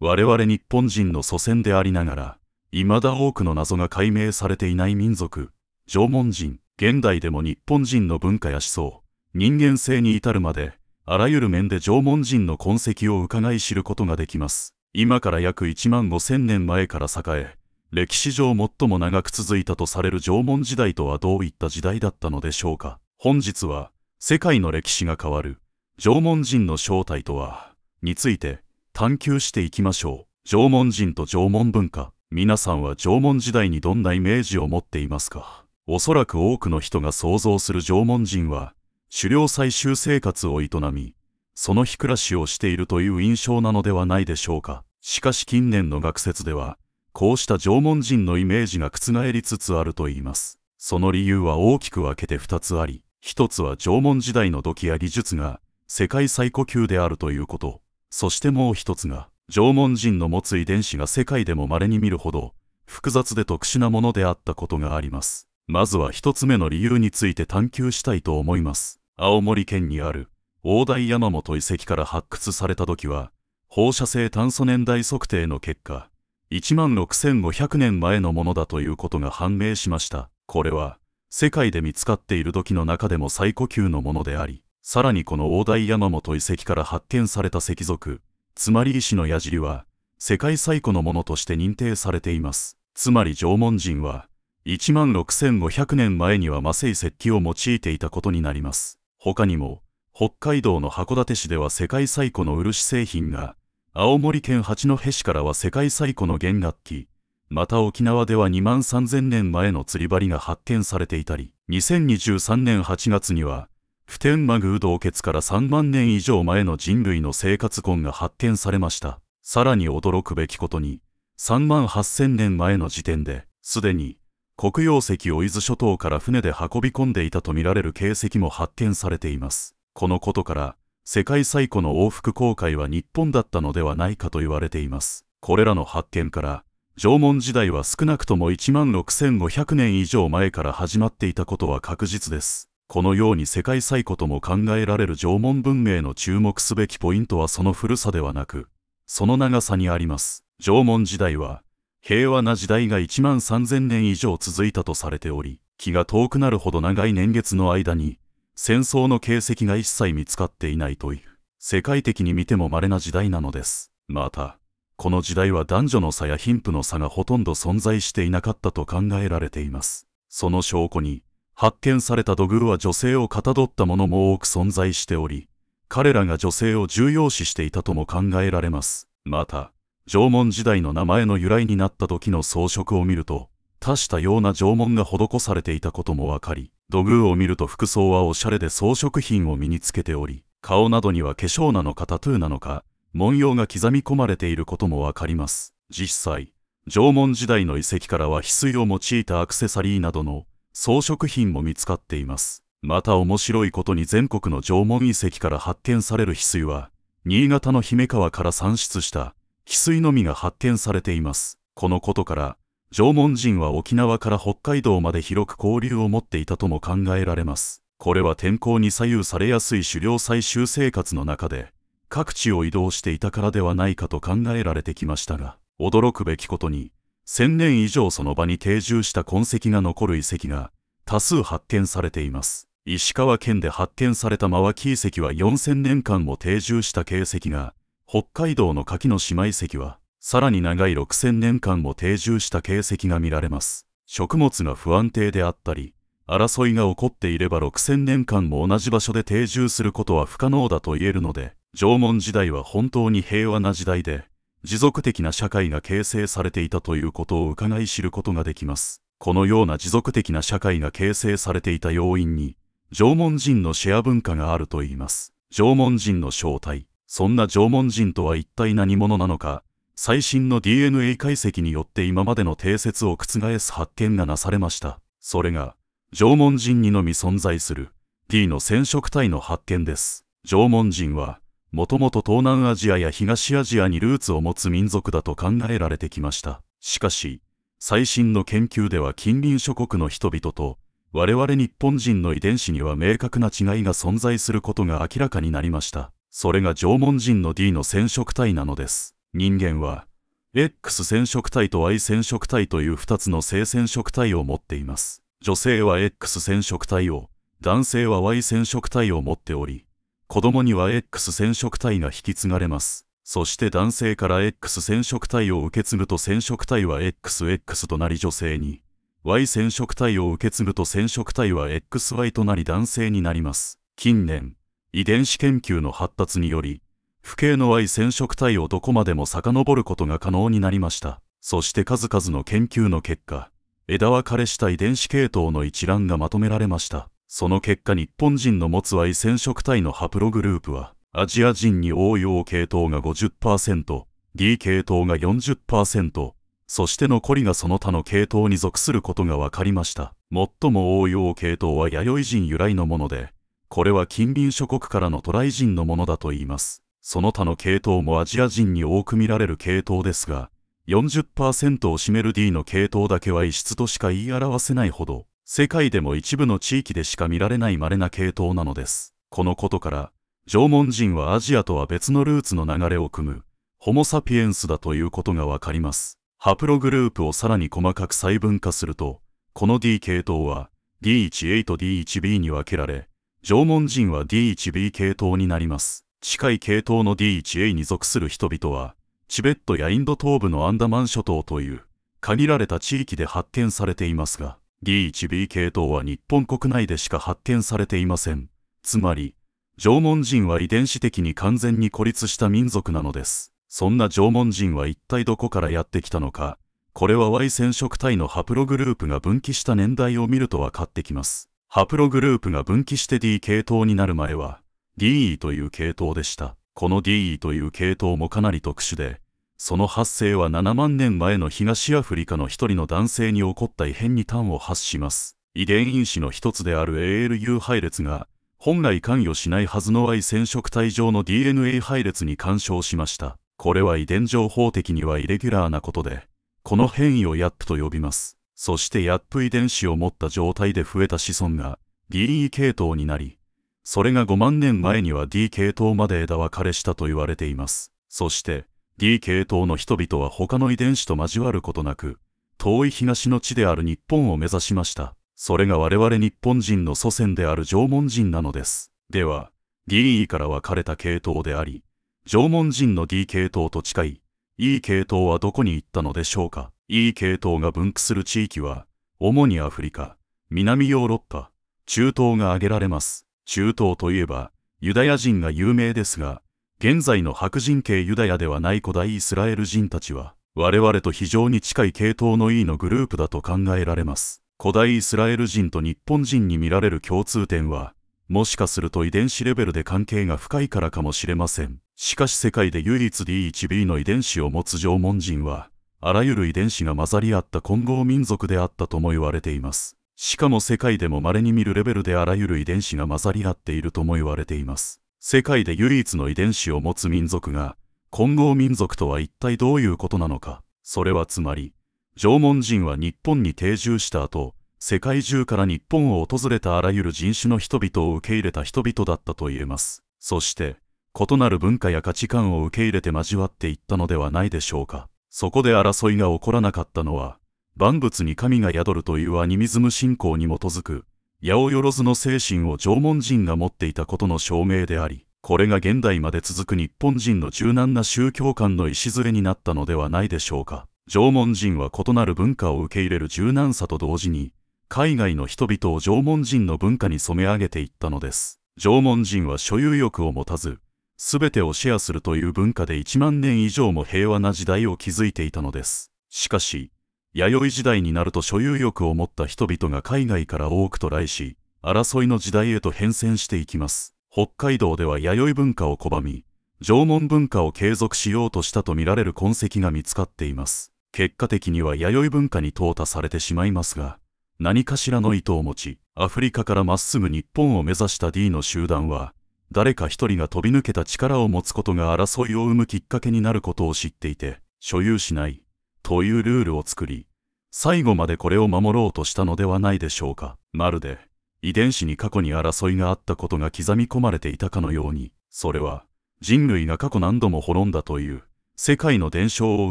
我々日本人の祖先でありながら、未だ多くの謎が解明されていない民族、縄文人、現代でも日本人の文化や思想、人間性に至るまで、あらゆる面で縄文人の痕跡を伺い知ることができます。今から約1万5000年前から栄え、歴史上最も長く続いたとされる縄文時代とはどういった時代だったのでしょうか。本日は、世界の歴史が変わる、縄文人の正体とは、について、探求していきましょう縄文人と縄文文化皆さんは縄文時代にどんなイメージを持っていますかおそらく多くの人が想像する縄文人は狩猟採集生活を営みその日暮らしをしているという印象なのではないでしょうかしかし近年の学説ではこうした縄文人のイメージが覆りつつあるといいますその理由は大きく分けて2つあり1つは縄文時代の土器や技術が世界最古級であるということそしてもう一つが、縄文人の持つ遺伝子が世界でも稀に見るほど、複雑で特殊なものであったことがあります。まずは一つ目の理由について探求したいと思います。青森県にある、大台山本遺跡から発掘された時は、放射性炭素年代測定の結果、1万6500年前のものだということが判明しました。これは、世界で見つかっている時の中でも最古級のものであり、さらにこの大台山本遺跡から発見された石族、つまり石の矢尻は、世界最古のものとして認定されています。つまり縄文人は、1万6500年前にはセイ石器を用いていたことになります。他にも、北海道の函館市では世界最古の漆製品が、青森県八戸市からは世界最古の弦楽器、また沖縄では2万3000年前の釣り針が発見されていたり、2023年8月には、普天間宮洞穴から3万年以上前の人類の生活根が発見されましたさらに驚くべきことに3万8000年前の時点ですでに黒曜石を伊豆諸島から船で運び込んでいたとみられる形跡も発見されていますこのことから世界最古の往復航海は日本だったのではないかと言われていますこれらの発見から縄文時代は少なくとも1万6500年以上前から始まっていたことは確実ですこのように世界最古とも考えられる縄文文明の注目すべきポイントはその古さではなく、その長さにあります。縄文時代は、平和な時代が1万3000年以上続いたとされており、気が遠くなるほど長い年月の間に、戦争の形跡が一切見つかっていないという、世界的に見ても稀な時代なのです。また、この時代は男女の差や貧富の差がほとんど存在していなかったと考えられています。その証拠に、発見された土偶は女性をかたどったものも多く存在しており、彼らが女性を重要視していたとも考えられます。また、縄文時代の名前の由来になった時の装飾を見ると、多種多様な縄文が施されていたこともわかり、土偶を見ると服装はおしゃれで装飾品を身につけており、顔などには化粧なのかタトゥーなのか、文様が刻み込まれていることもわかります。実際、縄文時代の遺跡からは翡翠を用いたアクセサリーなどの装飾品も見つかっています。また面白いことに全国の縄文遺跡から発見される翡翠は、新潟の姫川から産出した翡翠のみが発見されています。このことから、縄文人は沖縄から北海道まで広く交流を持っていたとも考えられます。これは天候に左右されやすい狩猟採集生活の中で、各地を移動していたからではないかと考えられてきましたが、驚くべきことに、1000年以上その場に定住した痕跡が残る遺跡が多数発見されています。石川県で発見されたマワキ遺跡は4000年間も定住した形跡が、北海道の柿の島遺跡は、さらに長い6000年間も定住した形跡が見られます。食物が不安定であったり、争いが起こっていれば6000年間も同じ場所で定住することは不可能だと言えるので、縄文時代は本当に平和な時代で、持続的な社会が形成されていたということを伺い知ることができます。このような持続的な社会が形成されていた要因に、縄文人のシェア文化があるといいます。縄文人の正体。そんな縄文人とは一体何者なのか、最新の DNA 解析によって今までの定説を覆す発見がなされました。それが、縄文人にのみ存在する T の染色体の発見です。縄文人は、もともと東南アジアや東アジアにルーツを持つ民族だと考えられてきました。しかし、最新の研究では近隣諸国の人々と、我々日本人の遺伝子には明確な違いが存在することが明らかになりました。それが縄文人の D の染色体なのです。人間は、X 染色体と Y 染色体という2つの性染色体を持っています。女性は X 染色体を、男性は Y 染色体を持っており、子供には X 染色体が引き継がれます。そして男性から X 染色体を受け継ぐと染色体は XX となり女性に、Y 染色体を受け継ぐと染色体は XY となり男性になります。近年、遺伝子研究の発達により、父系の Y 染色体をどこまでも遡ることが可能になりました。そして数々の研究の結果、枝分かれした遺伝子系統の一覧がまとめられました。その結果日本人の持つ愛染色体のハプログループは、アジア人に応用系統が50%、D 系統が40%、そして残りがその他の系統に属することが分かりました。最も応用系統は弥生人由来のもので、これは近隣諸国からの渡来人のものだと言います。その他の系統もアジア人に多く見られる系統ですが、40%を占める D の系統だけは異質としか言い表せないほど、世界でも一部の地域でしか見られない稀な系統なのです。このことから、縄文人はアジアとは別のルーツの流れを組む、ホモ・サピエンスだということがわかります。ハプログループをさらに細かく細分化すると、この D 系統は D1A と D1B に分けられ、縄文人は D1B 系統になります。近い系統の D1A に属する人々は、チベットやインド東部のアンダマン諸島という、限られた地域で発見されていますが、D1B 系統は日本国内でしか発見されていません。つまり、縄文人は遺伝子的に完全に孤立した民族なのです。そんな縄文人は一体どこからやってきたのか、これは Y 染色体のハプログループが分岐した年代を見ると分かってきます。ハプログループが分岐して D 系統になる前は、DE という系統でした。この DE という系統もかなり特殊で、その発生は7万年前の東アフリカの一人の男性に起こった異変に端を発します。遺伝因子の一つである ALU 配列が、本来関与しないはずの愛染色体上の DNA 配列に干渉しました。これは遺伝情報的にはイレギュラーなことで、この変異を YAP と呼びます。そして YAP 遺伝子を持った状態で増えた子孫が DE 系統になり、それが5万年前には D 系統まで枝分かれしたと言われています。そして、D 系統の人々は他の遺伝子と交わることなく、遠い東の地である日本を目指しました。それが我々日本人の祖先である縄文人なのです。では、DE から分かれた系統であり、縄文人の D 系統と近い E 系統はどこに行ったのでしょうか ?E 系統が分布する地域は、主にアフリカ、南ヨーロッパ、中東が挙げられます。中東といえば、ユダヤ人が有名ですが、現在の白人系ユダヤではない古代イスラエル人たちは、我々と非常に近い系統の E のグループだと考えられます。古代イスラエル人と日本人に見られる共通点は、もしかすると遺伝子レベルで関係が深いからかもしれません。しかし世界で唯一 D1B の遺伝子を持つ縄文人は、あらゆる遺伝子が混ざり合った混合民族であったとも言われています。しかも世界でも稀に見るレベルであらゆる遺伝子が混ざり合っているとも言われています。世界で唯一の遺伝子を持つ民族が混合民族とは一体どういうことなのかそれはつまり縄文人は日本に定住した後世界中から日本を訪れたあらゆる人種の人々を受け入れた人々だったと言えますそして異なる文化や価値観を受け入れて交わっていったのではないでしょうかそこで争いが起こらなかったのは万物に神が宿るというアニミズム信仰に基づく八百万の精神を縄文人が持っていたことの証明であり、これが現代まで続く日本人の柔軟な宗教観の礎になったのではないでしょうか。縄文人は異なる文化を受け入れる柔軟さと同時に、海外の人々を縄文人の文化に染め上げていったのです。縄文人は所有欲を持たず、すべてをシェアするという文化で1万年以上も平和な時代を築いていたのです。しかし、弥生時代になると所有欲を持った人々が海外から多くと来し、争いの時代へと変遷していきます。北海道では弥生文化を拒み、縄文文化を継続しようとしたとみられる痕跡が見つかっています。結果的には弥生文化に淘汰されてしまいますが、何かしらの意図を持ち、アフリカからまっすぐ日本を目指した D の集団は、誰か一人が飛び抜けた力を持つことが争いを生むきっかけになることを知っていて、所有しない、というルールを作り、最後までこれを守ろうとしたのではないでしょうか。まるで、遺伝子に過去に争いがあったことが刻み込まれていたかのように、それは、人類が過去何度も滅んだという、世界の伝承を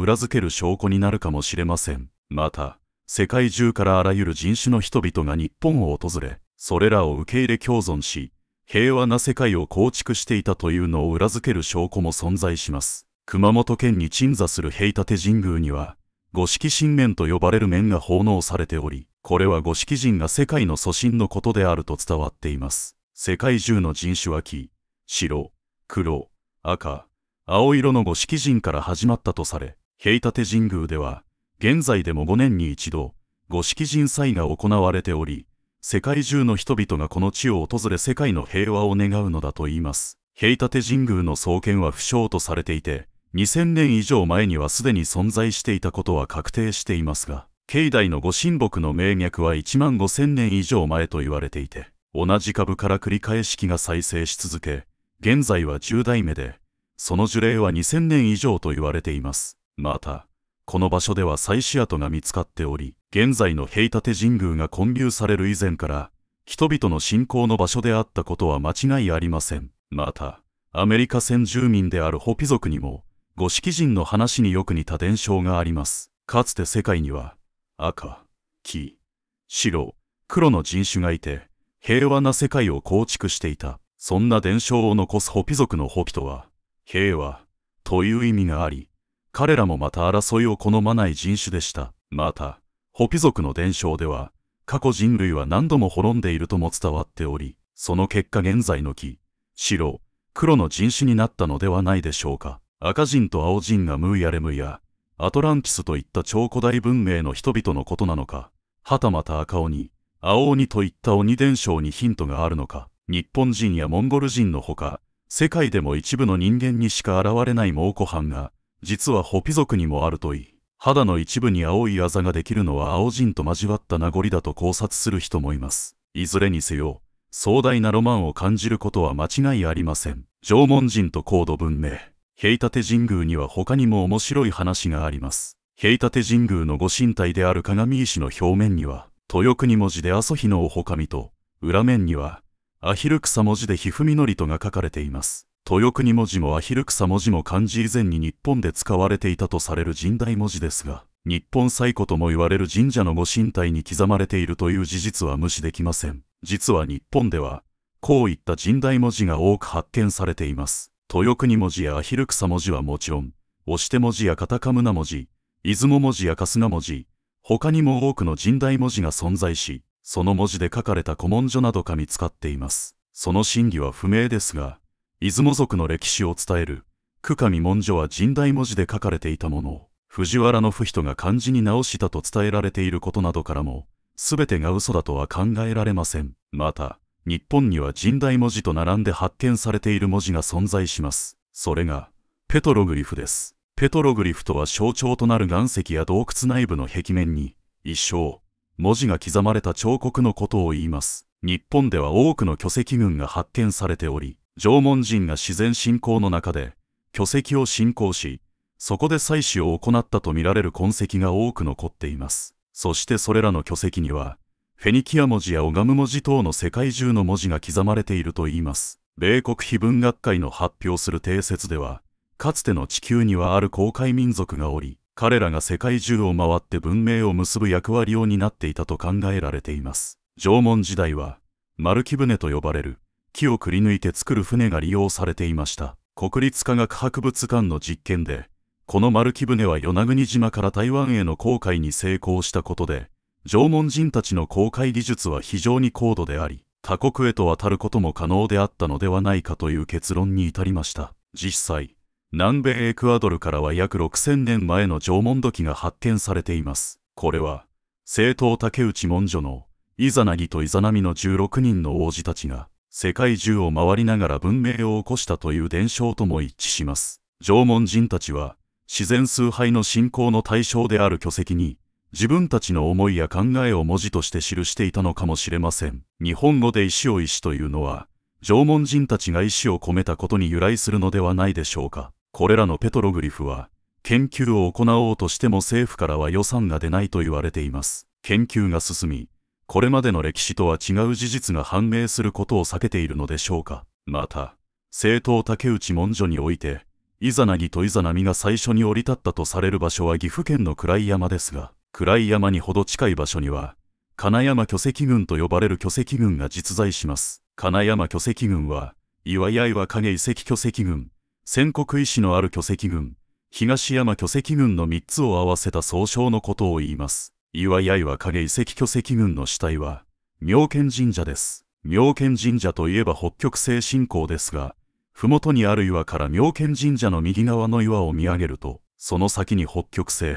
裏付ける証拠になるかもしれません。また、世界中からあらゆる人種の人々が日本を訪れ、それらを受け入れ共存し、平和な世界を構築していたというのを裏付ける証拠も存在します。熊本県に鎮座する平立神宮には、五色神面と呼ばれる面が奉納されており、これは五色人が世界の祖神のことであると伝わっています。世界中の人種は木、白、黒、赤、青色の五色人から始まったとされ、平立神宮では、現在でも5年に一度、五色人祭が行われており、世界中の人々がこの地を訪れ世界の平和を願うのだといいます。平立神宮の創建は不詳とされていて、2000年以上前にはすでに存在していたことは確定していますが、境内の御神木の名脈は1万5000年以上前と言われていて、同じ株から繰り返し木が再生し続け、現在は10代目で、その樹齢は2000年以上と言われています。また、この場所では祭祀跡が見つかっており、現在の平立神宮が建立される以前から、人々の信仰の場所であったことは間違いありません。また、アメリカ先住民であるホピ族にも、五色人の話によく似た伝承があります。かつて世界には赤、黄、白、黒の人種がいて、平和な世界を構築していた。そんな伝承を残すホピ族のホピとは、平和という意味があり、彼らもまた争いを好まない人種でした。また、ホピ族の伝承では、過去人類は何度も滅んでいるとも伝わっており、その結果現在の木、白、黒の人種になったのではないでしょうか。赤人と青人がムーヤレムやアトランティスといった超古代文明の人々のことなのか、はたまた赤鬼、青鬼といった鬼伝承にヒントがあるのか、日本人やモンゴル人のほか、世界でも一部の人間にしか現れない猛虎藩が、実はホピ族にもあるといい、肌の一部に青いあざができるのは青人と交わった名残だと考察する人もいます。いずれにせよ、壮大なロマンを感じることは間違いありません。縄文人と高度文明。平立神宮には他にも面白い話があります。平立神宮のご神体である鏡石の表面には、豊国文字で阿蘇日のおほかみと、裏面には、アヒル草文字でひふみのりとが書かれています。豊国文字もアヒル草文字も漢字以前に日本で使われていたとされる神代文字ですが、日本最古とも言われる神社のご神体に刻まれているという事実は無視できません。実は日本では、こういった神代文字が多く発見されています。豊国文字やアヒル草文字はもちろん、押して文字やカタカムナ文字、出雲文字や春日文字、他にも多くの神代文字が存在し、その文字で書かれた古文書などが見つかっています。その真偽は不明ですが、出雲族の歴史を伝える、区上文書は神代文字で書かれていたものを、藤原の不人が漢字に直したと伝えられていることなどからも、すべてが嘘だとは考えられません。また、日本には神代文字と並んで発見されている文字が存在します。それが、ペトログリフです。ペトログリフとは象徴となる岩石や洞窟内部の壁面に、一生、文字が刻まれた彫刻のことを言います。日本では多くの巨石群が発見されており、縄文人が自然信仰の中で、巨石を信仰し、そこで採取を行ったとみられる痕跡が多く残っています。そしてそれらの巨石には、フェニキア文字やオガム文字等の世界中の文字が刻まれているといいます。米国非文学会の発表する定説では、かつての地球にはある公海民族がおり、彼らが世界中を回って文明を結ぶ役割を担っていたと考えられています。縄文時代は、丸木船と呼ばれる、木をくり抜いて作る船が利用されていました。国立科学博物館の実験で、この丸木船は与那国島から台湾への航海に成功したことで、縄文人たちの航海技術は非常に高度であり、他国へと渡ることも可能であったのではないかという結論に至りました。実際、南米エクアドルからは約6000年前の縄文土器が発見されています。これは、政党竹内文書の、イザナギとイザナミの16人の王子たちが、世界中を回りながら文明を起こしたという伝承とも一致します。縄文人たちは、自然崇拝の信仰の対象である巨石に、自分たちの思いや考えを文字として記していたのかもしれません。日本語で石を石というのは、縄文人たちが石を込めたことに由来するのではないでしょうか。これらのペトログリフは、研究を行おうとしても政府からは予算が出ないと言われています。研究が進み、これまでの歴史とは違う事実が判明することを避けているのでしょうか。また、政党竹内文書において、イザナギとイザナミが最初に降り立ったとされる場所は岐阜県の暗い山ですが、暗い山にほど近い場所には、金山巨石群と呼ばれる巨石群が実在します。金山巨石群は、岩屋岩影遺跡巨石群、仙国石のある巨石群、東山巨石群の3つを合わせた総称のことを言います。岩屋岩影遺跡巨石群の死体は、妙見神社です。妙見神社といえば北極星信仰ですが、麓にある岩から妙見神社の右側の岩を見上げると、その先に北極星、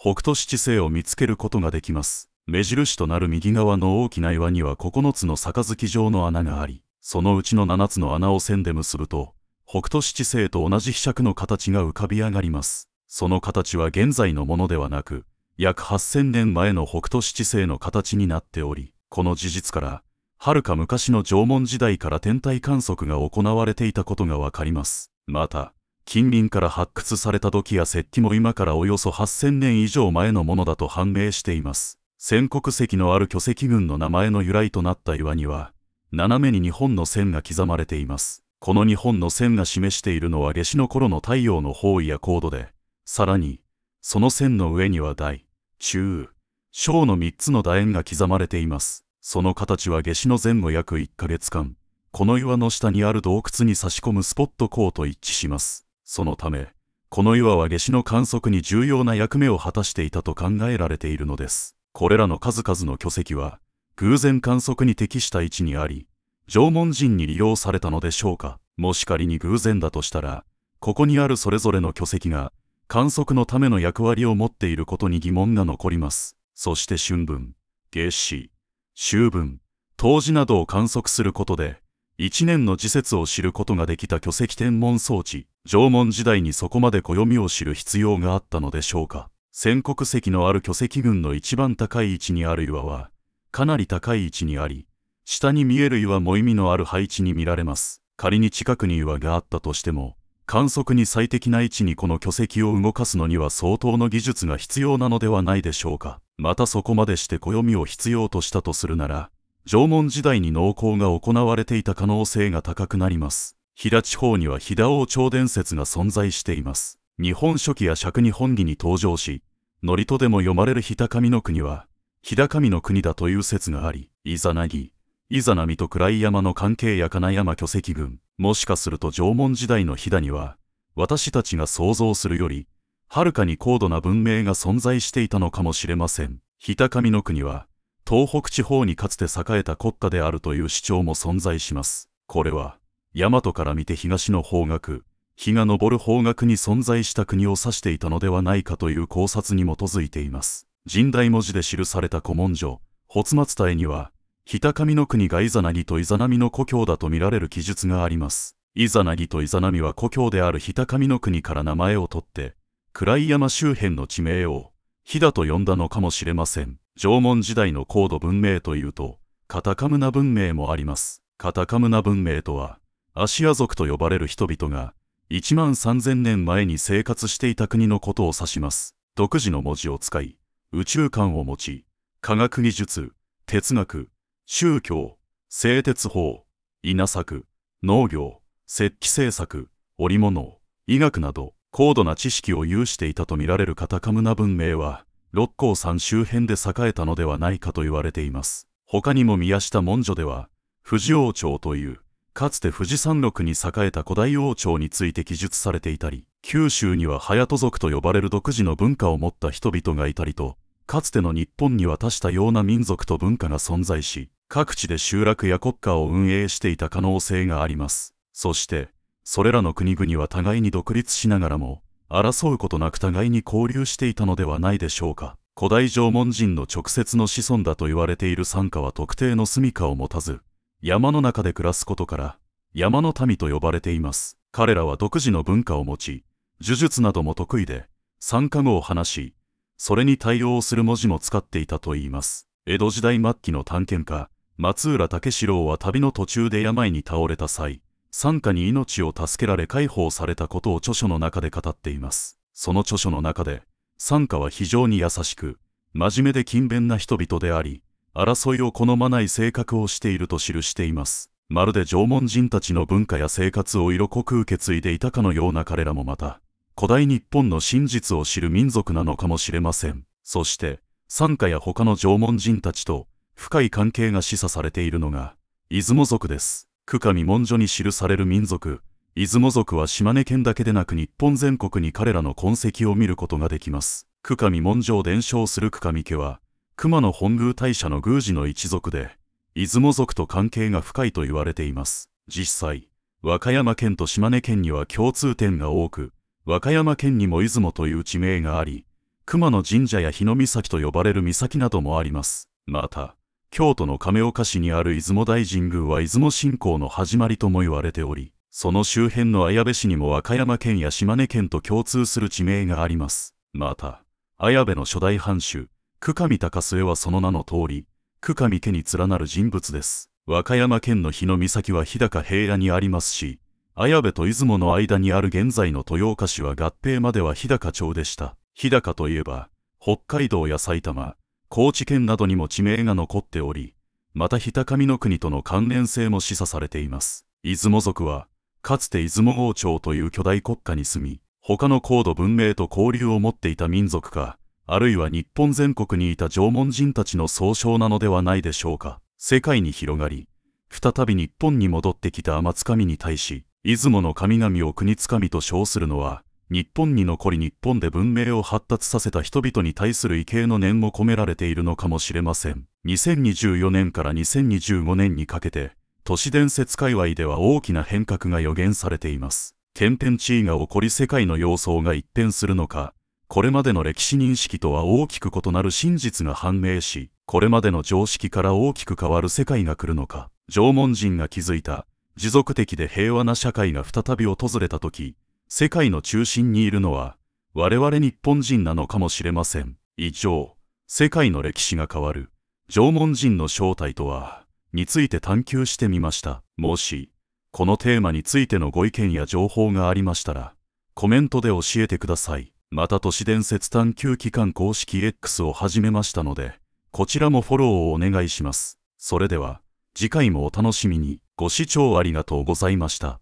北斗七星を見つけることができます。目印となる右側の大きな岩には9つの杯状の穴があり、そのうちの7つの穴を線で結ぶと、北斗七星と同じ柄杓の形が浮かび上がります。その形は現在のものではなく、約8000年前の北斗七星の形になっており、この事実から、はるか昔の縄文時代から天体観測が行われていたことがわかります。また、近隣から発掘された土器や石器も今からおよそ8000年以上前のものだと判明しています。戦国石のある巨石群の名前の由来となった岩には、斜めに日本の線が刻まれています。この日本の線が示しているのは夏至の頃の太陽の方位や高度で、さらに、その線の上には大、中、小の3つの楕円が刻まれています。その形は夏至の前後約1ヶ月間、この岩の下にある洞窟に差し込むスポット孔と一致します。そのため、この岩は夏至の観測に重要な役目を果たしていたと考えられているのです。これらの数々の巨石は、偶然観測に適した位置にあり、縄文人に利用されたのでしょうか。もし仮に偶然だとしたら、ここにあるそれぞれの巨石が、観測のための役割を持っていることに疑問が残ります。そして春分、月始、秋分、冬至などを観測することで、1年の時節を知ることができた巨石天文装置、縄文時代にそこまで暦を知る必要があったのでしょうか仙国石のある巨石群の一番高い位置にある岩はかなり高い位置にあり下に見える岩も意味のある配置に見られます仮に近くに岩があったとしても観測に最適な位置にこの巨石を動かすのには相当の技術が必要なのではないでしょうかまたそこまでして暦を必要としたとするなら縄文時代に農耕が行われていた可能性が高くなります飛騨地方には飛騨王朝伝説が存在しています。日本書紀や釈日本紀に登場し、祝詞でも読まれる飛騨神の国は、飛騨神の国だという説があり、イザナギ、イザナミと暗い山の関係や金山巨石群、もしかすると縄文時代の飛騨には、私たちが想像するより、はるかに高度な文明が存在していたのかもしれません。日田上の国は、東北地方にかつて栄えた国家であるという主張も存在します。これは、大和から見て東の方角、日が昇る方角に存在した国を指していたのではないかという考察に基づいています。神代文字で記された古文書、仏末隊には、北上の国がイザナギとイザナミの故郷だと見られる記述があります。イザナギとイザナミは故郷である北上の国から名前を取って、暗い山周辺の地名を、日だと呼んだのかもしれません。縄文時代の高度文明というと、カタカムナ文明もあります。カタカムナ文明とは、アシア族と呼ばれる人々が1万3000年前に生活していた国のことを指します独自の文字を使い宇宙観を持ち科学技術哲学宗教製鉄法稲作農業石器製作織物医学など高度な知識を有していたとみられるカタカムナ文明は六甲山周辺で栄えたのではないかと言われています他にも宮下文書では藤王朝というかつて富士山麓に栄えた古代王朝について記述されていたり、九州には隼人族と呼ばれる独自の文化を持った人々がいたりと、かつての日本には多種多様な民族と文化が存在し、各地で集落や国家を運営していた可能性があります。そして、それらの国々は互いに独立しながらも、争うことなく互いに交流していたのではないでしょうか。古代縄文人の直接の子孫だと言われている参加は特定の住処を持たず、山の中で暮らすことから山の民と呼ばれています彼らは独自の文化を持ち呪術なども得意で参加後を話しそれに対応する文字も使っていたといいます江戸時代末期の探検家松浦武四郎は旅の途中で病に倒れた際参加に命を助けられ解放されたことを著書の中で語っていますその著書の中で参加は非常に優しく真面目で勤勉な人々であり争いを好まない性格をしていると記しています。まるで縄文人たちの文化や生活を色濃く受け継いでいたかのような彼らもまた、古代日本の真実を知る民族なのかもしれません。そして、傘下や他の縄文人たちと深い関係が示唆されているのが、出雲族です。区未文書に記される民族、出雲族は島根県だけでなく日本全国に彼らの痕跡を見ることができます。区未文書を伝承する区上家は、熊野本宮大社の宮司の一族で、出雲族と関係が深いと言われています。実際、和歌山県と島根県には共通点が多く、和歌山県にも出雲という地名があり、熊野神社や日の岬と呼ばれる岬などもあります。また、京都の亀岡市にある出雲大神宮は出雲信仰の始まりとも言われており、その周辺の綾部市にも和歌山県や島根県と共通する地名があります。また、綾部の初代藩主、九上高末はその名の通り、九上家に連なる人物です。和歌山県の日の岬は日高平野にありますし、綾部と出雲の間にある現在の豊岡市は合併までは日高町でした。日高といえば、北海道や埼玉、高知県などにも地名が残っており、また日高美の国との関連性も示唆されています。出雲族は、かつて出雲王朝という巨大国家に住み、他の高度文明と交流を持っていた民族か、あるいは日本全国にいた縄文人たちの総称なのではないでしょうか。世界に広がり、再び日本に戻ってきた天津神に対し、出雲の神々を国津神と称するのは、日本に残り日本で文明を発達させた人々に対する畏敬の念も込められているのかもしれません。2024年から2025年にかけて、都市伝説界隈では大きな変革が予言されています。天変地異が起こり世界の様相が一変するのか、これまでの歴史認識とは大きく異なる真実が判明し、これまでの常識から大きく変わる世界が来るのか、縄文人が築いた、持続的で平和な社会が再び訪れた時、世界の中心にいるのは、我々日本人なのかもしれません。以上、世界の歴史が変わる、縄文人の正体とは、について探求してみました。もし、このテーマについてのご意見や情報がありましたら、コメントで教えてください。また都市伝説探求機関公式 X を始めましたので、こちらもフォローをお願いします。それでは、次回もお楽しみに。ご視聴ありがとうございました。